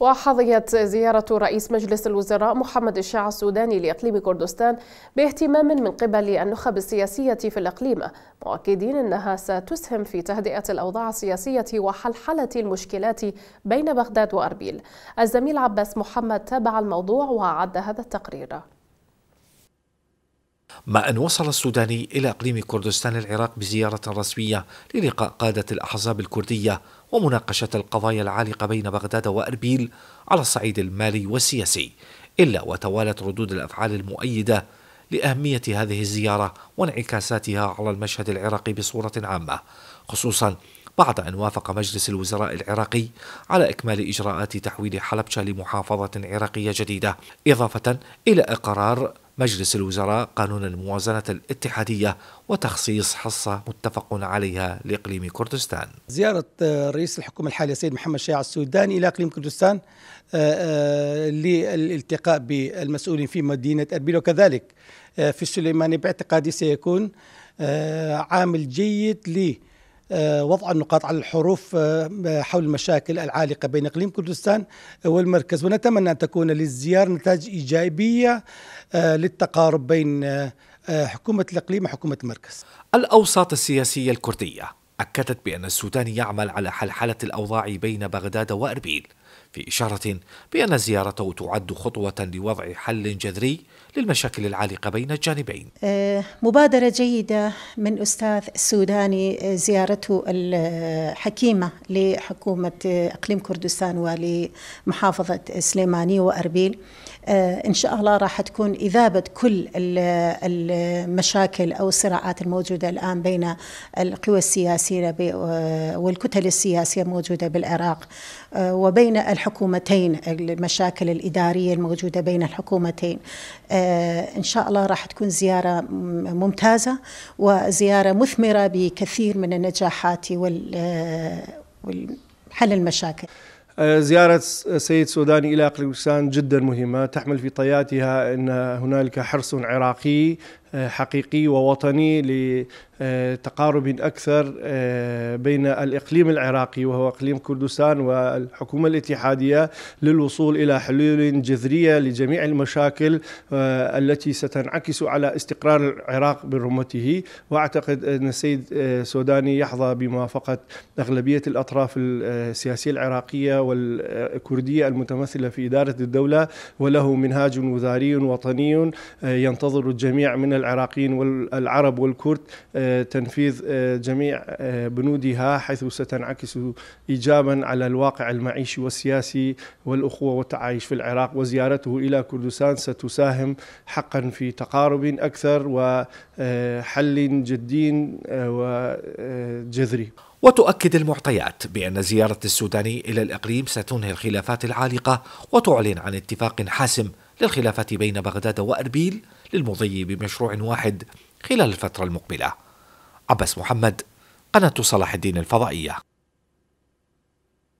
وحظيت زيارة رئيس مجلس الوزراء محمد الشاع السوداني لإقليم كردستان باهتمام من قبل النخب السياسية في الإقليم مؤكدين أنها ستسهم في تهدئة الأوضاع السياسية وحلحلة المشكلات بين بغداد وأربيل الزميل عباس محمد تابع الموضوع وأعد هذا التقرير مع أن وصل السوداني إلى إقليم كردستان العراق بزيارة رسمية للقاء قادة الأحزاب الكردية ومناقشة القضايا العالقة بين بغداد وأربيل على الصعيد المالي والسياسي إلا وتوالت ردود الأفعال المؤيدة لأهمية هذه الزيارة وانعكاساتها على المشهد العراقي بصورة عامة خصوصا بعد أن وافق مجلس الوزراء العراقي على إكمال إجراءات تحويل حلبشة لمحافظة عراقية جديدة إضافة إلى إقرار مجلس الوزراء قانون الموازنة الاتحادية وتخصيص حصة متفق عليها لإقليم كردستان زيارة آه، رئيس الحكومة الحالي السيد محمد شيع السوداني إلى إقليم كردستان آه، آه، للالتقاء بالمسؤولين في مدينة أربيل وكذلك في السليماني باعتقادي سيكون عامل جيد لي آه، وضع النقاط على الحروف آه، حول المشاكل العالقة بين إقليم كردستان والمركز ونتمنى أن تكون للزيارة نتائج إيجابية آه، للتقارب بين حكومة الإقليم وحكومة المركز الأوساط السياسية الكردية أكدت بأن السودان يعمل على حلحلة الأوضاع بين بغداد وأربيل في إشارة بأن زيارته تعد خطوة لوضع حل جذري للمشاكل العالقة بين الجانبين آه، مبادرة جيدة من أستاذ السوداني آه، زيارته الحكيمة لحكومة آه، إقليم كردستان ولمحافظة سليمانية وأربيل إن شاء الله راح تكون إذابة كل المشاكل أو الصراعات الموجودة الآن بين القوى السياسية والكتل السياسية الموجودة بالعراق وبين الحكومتين المشاكل الإدارية الموجودة بين الحكومتين آه، إن شاء الله راح تكون زيارة ممتازة وزيارة مثمرة بكثير من النجاحات وحل آه، المشاكل آه، زيارة سيد سوداني إلى أقليم جدا مهمة تحمل في طياتها أن هنالك حرص عراقي حقيقي ووطني لتقارب أكثر آه، بين الإقليم العراقي وهو إقليم كردستان والحكومة الاتحادية للوصول إلى حلول جذرية لجميع المشاكل آه، التي ستنعكس على استقرار العراق برمته وأعتقد أن السيد آه، سوداني يحظى بموافقة أغلبية الأطراف السياسية العراقية والكردية المتمثلة في إدارة الدولة وله منهاج وزاري وطني ينتظر الجميع من العراقيين والعرب والكرد آه، تنفيذ آه، جميع آه، بنودها حيث ستنعكس إيجابا على الواقع المعيشي والسياسي والأخوة والتعايش في العراق وزيارته إلى كردستان ستساهم حقا في تقارب أكثر وحل جدي وجذري وتؤكد المعطيات بأن زيارة السوداني إلى الإقليم ستنهي الخلافات العالقة وتعلن عن اتفاق حاسم للخلافات بين بغداد وأربيل للمضي بمشروع واحد خلال الفترة المقبلة عباس محمد قناة صلاح الدين الفضائية